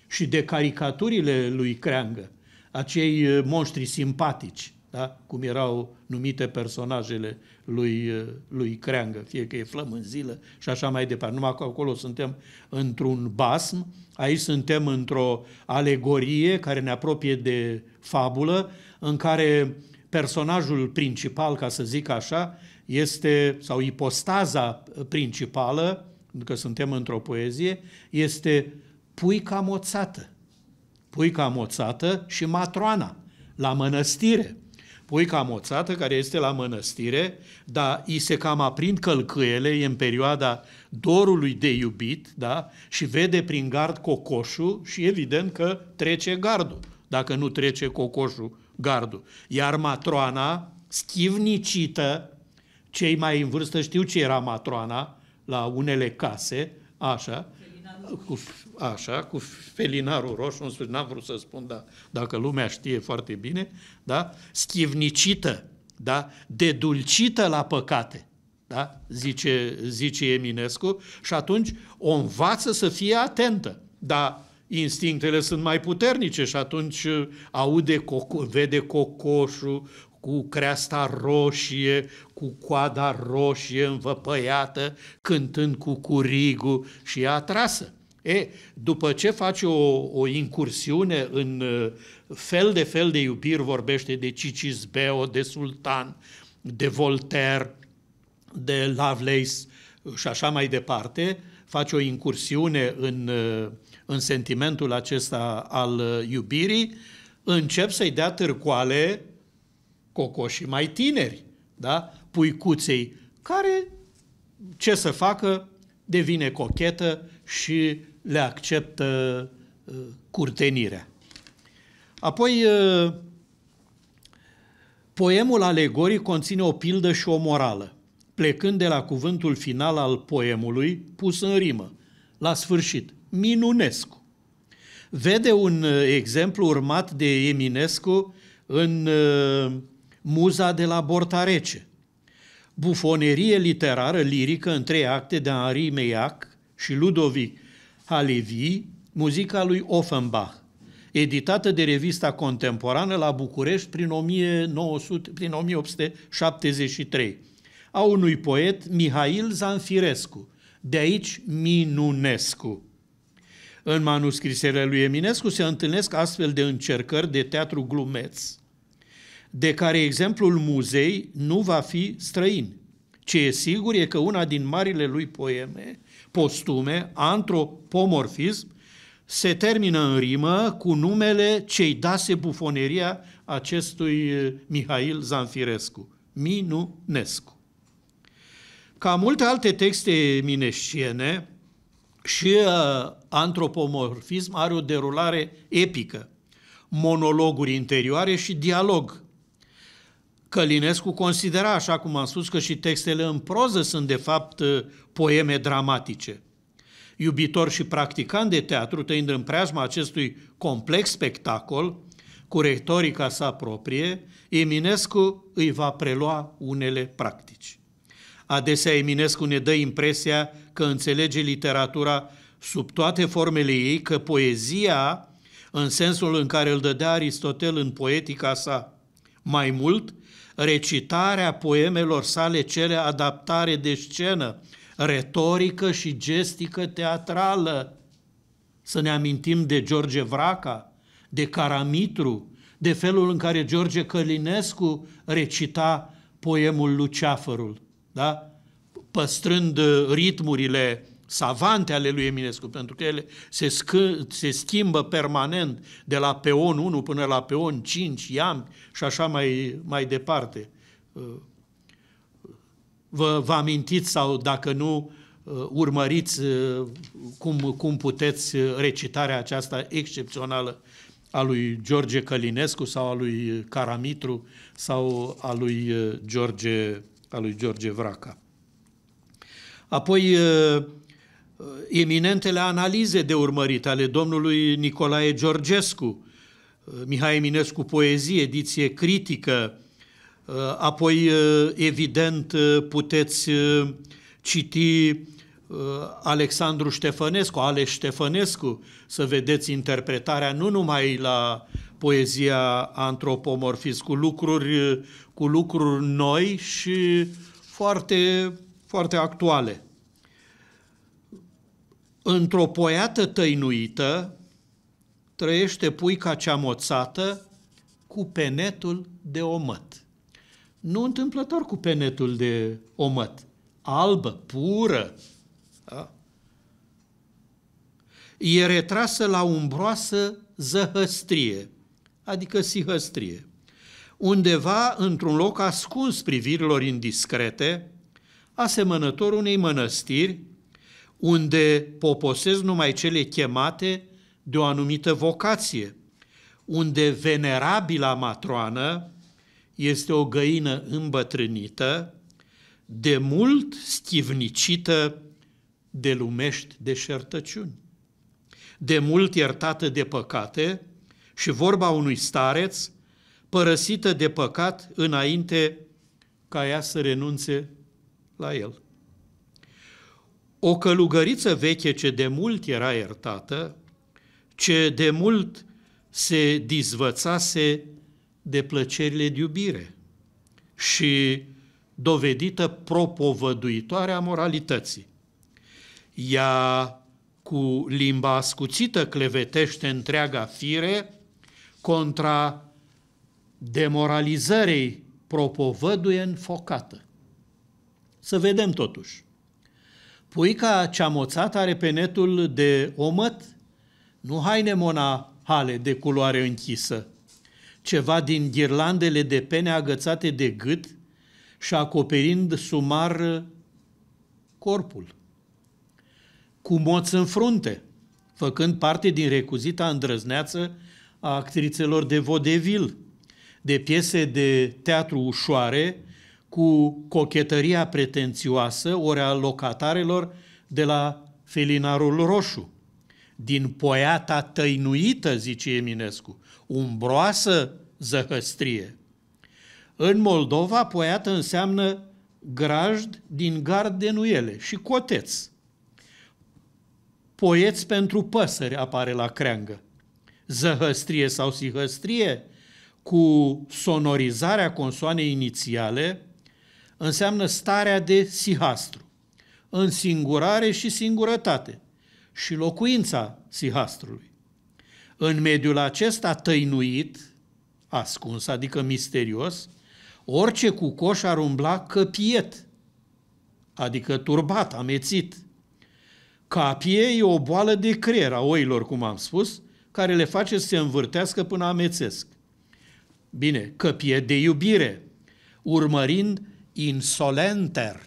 Speaker 1: și de caricaturile lui Creangă, acei eh, monștri simpatici da? cum erau numite personajele lui, eh, lui Creangă, fie că e zilă și așa mai departe. Numai că acolo suntem într-un basm, aici suntem într-o alegorie care ne apropie de fabulă, în care personajul principal, ca să zic așa, este, sau ipostaza principală, pentru că suntem într-o poezie, este puica moțată. Puica moțată și matroana la mănăstire puica moțată care este la mănăstire, dar i se cam aprind călcâiele, e în perioada dorului de iubit, da? și vede prin gard cocoșul și evident că trece gardul, dacă nu trece cocoșul gardul. Iar matroana, schivnicită, cei mai în vârstă știu ce era matroana la unele case, așa, cu, așa, cu felinarul roșu, în sfârșit, n-am vrut să spun, dar dacă lumea știe foarte bine, da? schivnicită, da? dedulcită la păcate, da? zice, zice Eminescu, și atunci o învață să fie atentă. Dar instinctele sunt mai puternice și atunci uh, aude, coco, vede cocoșul cu creasta roșie, cu coada roșie învăpăiată, cântând cu curigul și e atrasă. E, după ce face o, o incursiune în uh, fel de fel de iubiri, vorbește de Cicisbeo, de Sultan, de Voltaire, de Lovelace și așa mai departe, face o incursiune în, uh, în sentimentul acesta al uh, iubirii, încep să-i dea târcoale cocoșii mai tineri, da? puicuței, care ce să facă, devine cochetă și le acceptă uh, curtenirea. Apoi, uh, poemul alegoric conține o pildă și o morală, plecând de la cuvântul final al poemului pus în rimă, la sfârșit, Minunescu. Vede un uh, exemplu urmat de Eminescu în Muza de la Bortarece, bufonerie literară lirică în trei acte de Henri Meiac și Ludovic Halevi, muzica lui Offenbach, editată de revista contemporană la București prin, 1900, prin 1873, a unui poet Mihail Zanfirescu, de aici Minunescu. În manuscrisele lui Eminescu se întâlnesc astfel de încercări de teatru glumeț, de care exemplul muzei nu va fi străin. Ce e sigur e că una din marile lui poeme postume, antropomorfism, se termină în rimă cu numele cei dase bufoneria acestui eh, Mihail Zanfirescu, Minunescu. Ca multe alte texte mineșiene, și eh, antropomorfism are o derulare epică, monologuri interioare și dialog, Călinescu considera, așa cum am spus, că și textele în proză sunt de fapt uh, poeme dramatice. Iubitor și practicant de teatru, tăind în preajma acestui complex spectacol, cu retorica sa proprie, Eminescu îi va prelua unele practici. Adesea Eminescu ne dă impresia că înțelege literatura sub toate formele ei, că poezia, în sensul în care îl dădea Aristotel în poetica sa, mai mult recitarea poemelor sale cele adaptare de scenă, retorică și gestică teatrală. Să ne amintim de George Vraca, de Caramitru, de felul în care George Călinescu recita poemul Luceafărul, da? păstrând ritmurile savante ale lui Eminescu, pentru că ele se, scă, se schimbă permanent de la peon 1 până la peon 5, iam și așa mai, mai departe. Vă, vă amintiți sau dacă nu, urmăriți cum, cum puteți recitarea aceasta excepțională a lui George Călinescu sau a lui Caramitru sau a lui George, a lui George Vraca. Apoi, Uh, eminentele analize de urmărit ale domnului Nicolae Georgescu, uh, Mihai Eminescu Poezie, ediție critică, uh, apoi evident puteți citi Alexandru Ștefănescu, Ale Ștefănescu, să vedeți interpretarea nu numai la poezia antropomorfist, cu lucruri, cu lucruri noi și foarte, foarte actuale. Într-o poiată tăinuită trăiește puica cea moțată cu penetul de omăt. Nu întâmplător cu penetul de omăt. Albă, pură. Da? E retrasă la umbroasă zăhăstrie, adică sihăstrie. Undeva, într-un loc ascuns privirilor indiscrete, asemănător unei mănăstiri unde poposez numai cele chemate de o anumită vocație, unde venerabila matroană este o găină îmbătrânită, de mult schivnicită de lumești șertăciuni, de mult iertată de păcate și vorba unui stareț, părăsită de păcat înainte ca ea să renunțe la el o călugăriță veche ce de mult era iertată, ce de mult se dizvățase de plăcerile de iubire și dovedită propovăduitoare a moralității. Ea, cu limba ascuțită, clevetește întreaga fire contra demoralizării propovăduie înfocată. Să vedem totuși Puica cea moțat are penetul de omăt, nu haine mona hale de culoare închisă, ceva din ghirlandele de pene agățate de gât și acoperind sumar corpul. Cu moț în frunte, făcând parte din recuzita îndrăzneață a actrițelor de vodevil, de piese de teatru ușoare, cu cochetăria pretențioasă ori a locatarelor de la felinarul roșu, din poiata tăinuită, zice Eminescu, umbroasă zăhăstrie. În Moldova, poiată înseamnă grajd din gard de nuiele și coteț. Poieți pentru păsări apare la creangă. Zăhăstrie sau sihăstrie, cu sonorizarea consoanei inițiale, înseamnă starea de sihastru, în singurare și singurătate și locuința sihastrului. În mediul acesta tăinuit, ascuns, adică misterios, orice cucoș ar umbla căpiet, adică turbat, amețit. Capie e o boală de creier a oilor, cum am spus, care le face să se învârtească până amețesc. Bine, căpie de iubire, urmărind insolenter.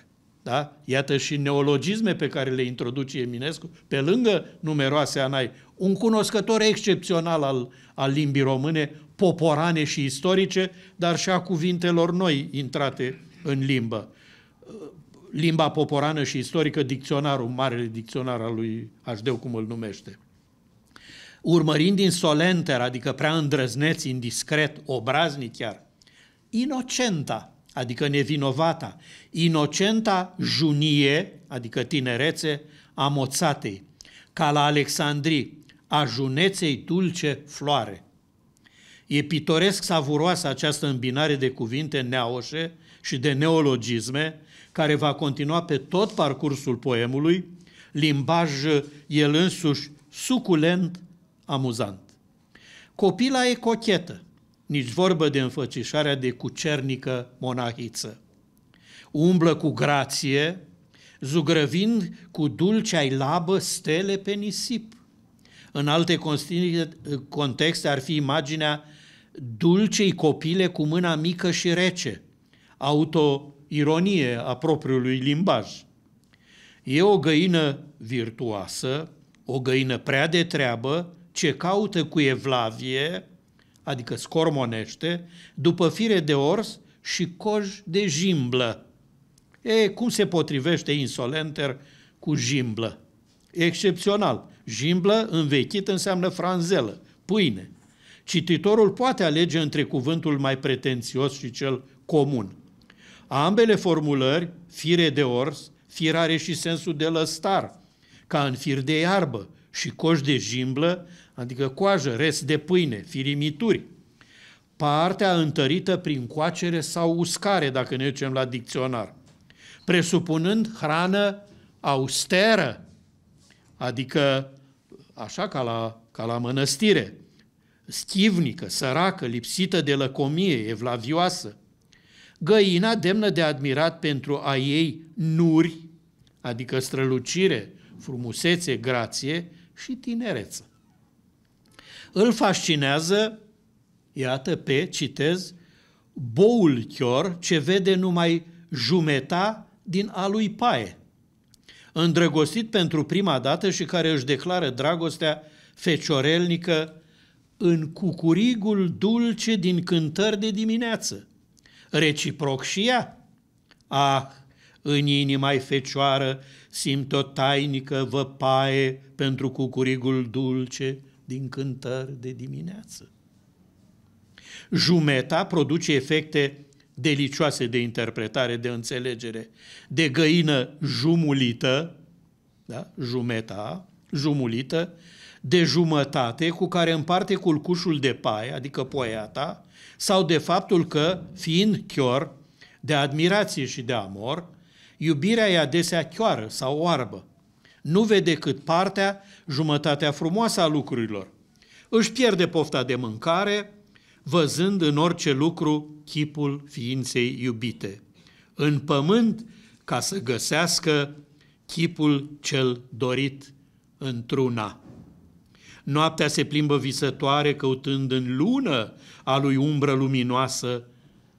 Speaker 1: Da? Iată și neologisme pe care le introduce Eminescu, pe lângă numeroase anai. Un cunoscător excepțional al, al limbii române, poporane și istorice, dar și a cuvintelor noi intrate în limbă. Limba poporană și istorică, dicționarul, marele dicționar al lui Așdeu, cum îl numește. Urmărind insolenter, adică prea îndrăzneț, indiscret, obraznic chiar, inocenta, adică nevinovata, inocenta junie, adică tinerețe, a moțatei, ca la Alexandrii, a juneței dulce floare. E pitoresc savuroasă această îmbinare de cuvinte neaoșe și de neologisme, care va continua pe tot parcursul poemului, limbaj el însuși suculent, amuzant. Copila e cochetă, nici vorbă de înfățișarea de cucernică monahiță. Umblă cu grație, zugrăvind cu dulcea labă stele pe nisip. În alte contexte ar fi imaginea dulcei copile cu mâna mică și rece, autoironie a propriului limbaj. E o găină virtuoasă, o găină prea de treabă, ce caută cu evlavie adică scormonește, după fire de ors și coj de jimblă. E, cum se potrivește insolenter cu jimblă? Excepțional. Jimblă învechit înseamnă franzelă, pâine. Cititorul poate alege între cuvântul mai pretențios și cel comun. Ambele formulări, fire de ors, fir are și sensul de lăstar, ca în fir de iarbă și coș de jimblă, adică coajă, rest de pâine, firimituri, partea întărită prin coacere sau uscare, dacă ne ducem la dicționar, presupunând hrană austeră, adică așa ca la, ca la mănăstire, schivnică, săracă, lipsită de lăcomie, evlavioasă, găina demnă de admirat pentru a ei nuri, adică strălucire, frumusețe, grație și tinereță îl fascinează, iată pe, citez, boul chior ce vede numai jumeta din a lui Pae, îndrăgostit pentru prima dată și care își declară dragostea feciorelnică în cucurigul dulce din cântări de dimineață. Reciproc și ea. Ah, în inima fecioară simt o tainică văpaie pentru cucurigul dulce, din cântări de dimineață. Jumeta produce efecte delicioase de interpretare, de înțelegere, de găină jumulită, da? jumeta, jumulită, de jumătate cu care împarte culcușul de paie, adică poiata, sau de faptul că, fiind chior, de admirație și de amor, iubirea e adesea chioară sau oarbă. Nu vede cât partea jumătatea frumoasă a lucrurilor. Își pierde pofta de mâncare, văzând în orice lucru chipul ființei iubite. În pământ, ca să găsească chipul cel dorit într-una. Noaptea se plimbă visătoare căutând în lună a lui umbră luminoasă,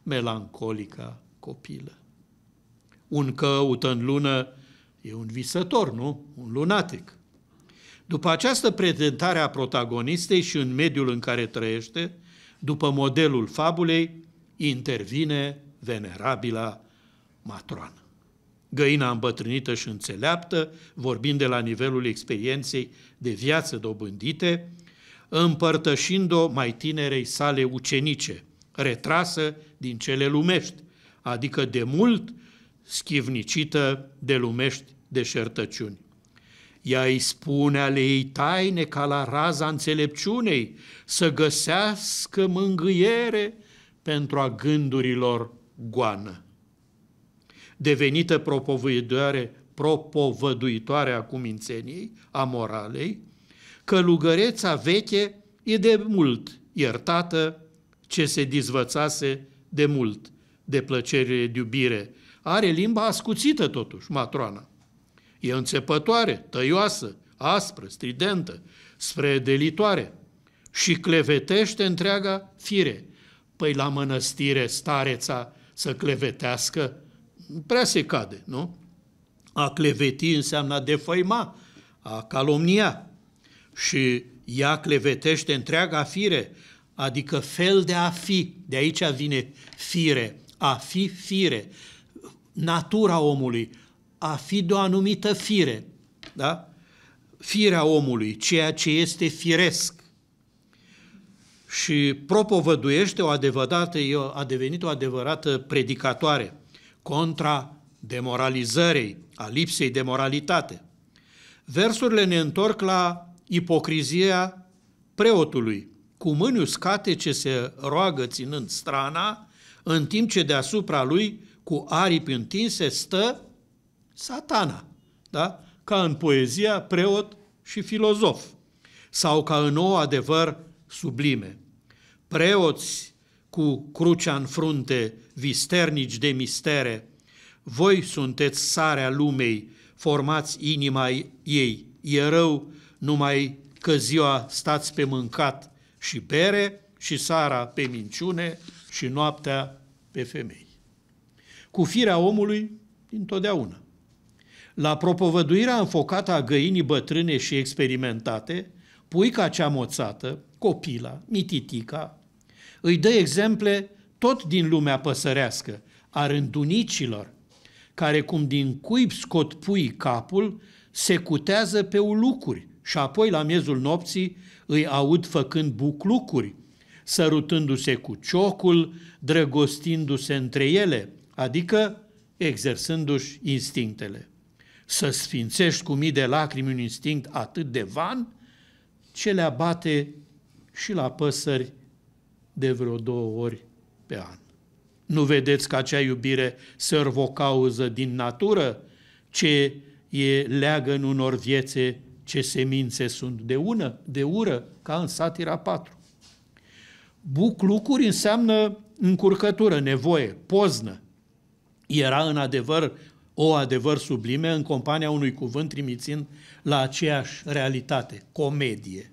Speaker 1: melancolica copilă. Un căută în lună e un visător, nu? Un lunatic. După această prezentare a protagonistei și în mediul în care trăiește, după modelul fabulei, intervine venerabila matroană. Găina îmbătrânită și înțeleaptă, vorbind de la nivelul experienței de viață dobândite, împărtășind-o mai tinerei sale ucenice, retrasă din cele lumești, adică de mult schivnicită de lumești deșertăciuni. Ea îi spune ale ei taine ca la raza înțelepciunei să găsească mângâiere pentru a gândurilor goană. Devenită propovăduitoare, propovăduitoare a cumințeniei, a moralei, călugăreța veche e de mult iertată ce se dizvățase de mult de plăcere de iubire. Are limba ascuțită totuși, matroana. E înțepătoare, tăioasă, aspră, stridentă, spre delitoare și clevetește întreaga fire. Păi la mănăstire stareța să clevetească prea se cade, nu? A cleveti înseamnă a defăima, a calomnia. Și ea clevetește întreaga fire, adică fel de a fi. De aici vine fire, a fi fire. Natura omului, a fi de o anumită fire, da? Firea omului, ceea ce este firesc. Și propovăduiește o adevărată, a devenit o adevărată predicatoare contra demoralizării, a lipsei de moralitate. Versurile ne întorc la ipocrizia preotului, cu mâni uscate ce se roagă ținând strana, în timp ce deasupra lui, cu aripi întinse, stă satana, da? ca în poezia preot și filozof, sau ca în nou adevăr sublime. Preoți cu crucea în frunte, visternici de mistere, voi sunteți sarea lumei, formați inima ei. E rău numai că ziua stați pe mâncat și bere și sara pe minciune și noaptea pe femei. Cu firea omului, întotdeauna. La propovăduirea înfocată a găinii bătrâne și experimentate, puica cea moțată, copila, mititica, îi dă exemple tot din lumea păsărească, a rândunicilor, care cum din cuib scot pui capul, se cutează pe ulucuri și apoi la miezul nopții îi aud făcând buclucuri, sărutându-se cu ciocul, drăgostindu-se între ele, adică exersându-și instinctele să sfințești cu mii de lacrimi un instinct atât de van, ce le abate și la păsări de vreo două ori pe an. Nu vedeți că acea iubire servă o cauză din natură, ce e leagă în unor viețe, ce semințe sunt de ună, de ură, ca în satira 4. Buclucuri înseamnă încurcătură, nevoie, poznă. Era în adevăr o adevăr sublime în compania unui cuvânt trimițind la aceeași realitate, comedie.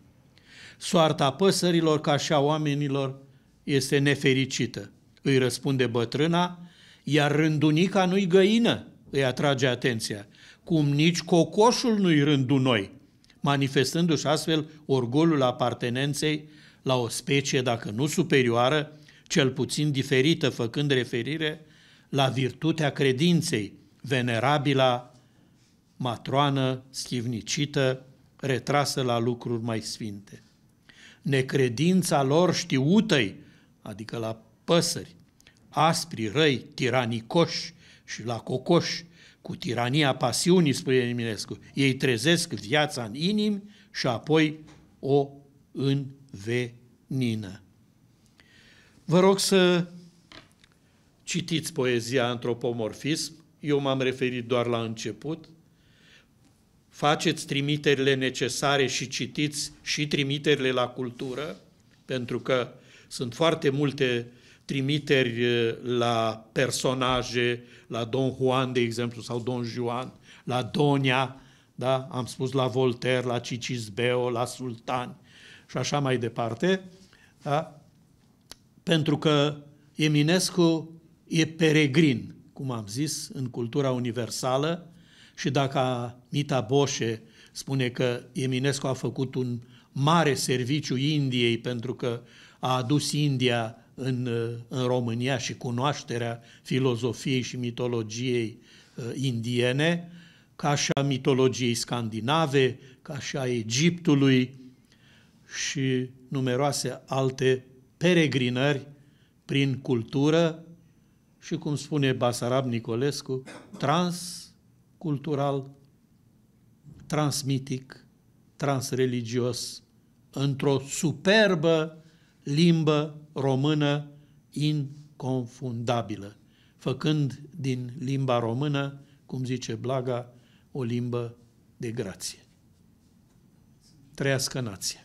Speaker 1: Soarta păsărilor ca și a oamenilor este nefericită, îi răspunde bătrâna, iar rândunica nu-i găină, îi atrage atenția, cum nici cocoșul nu-i rândul noi, manifestându-și astfel orgolul apartenenței la o specie, dacă nu superioară, cel puțin diferită, făcând referire la virtutea credinței, venerabila matroană schivnicită, retrasă la lucruri mai sfinte. Necredința lor știutăi, adică la păsări, aspri, răi, tiranicoși și la cocoși, cu tirania pasiunii, spune Eminescu, ei trezesc viața în inim și apoi o învenină. Vă rog să citiți poezia Antropomorfism, eu m-am referit doar la început, faceți trimiterile necesare și citiți și trimiterile la cultură, pentru că sunt foarte multe trimiteri eh, la personaje, la Don Juan, de exemplu, sau Don Juan, la Donia, da? am spus la Voltaire, la Cicisbeo, la Sultan și așa mai departe, da? pentru că Eminescu e peregrin cum am zis, în cultura universală și dacă Mita Boșe spune că Eminescu a făcut un mare serviciu Indiei pentru că a adus India în, uh, în România și cunoașterea filozofiei și mitologiei uh, indiene, ca și a mitologiei scandinave, ca și a Egiptului și numeroase alte peregrinări prin cultură și, cum spune Basarab Nicolescu, transcultural, transmitic, transreligios, într-o superbă limbă română inconfundabilă, făcând din limba română, cum zice Blaga, o limbă de grație. Trăiască nația!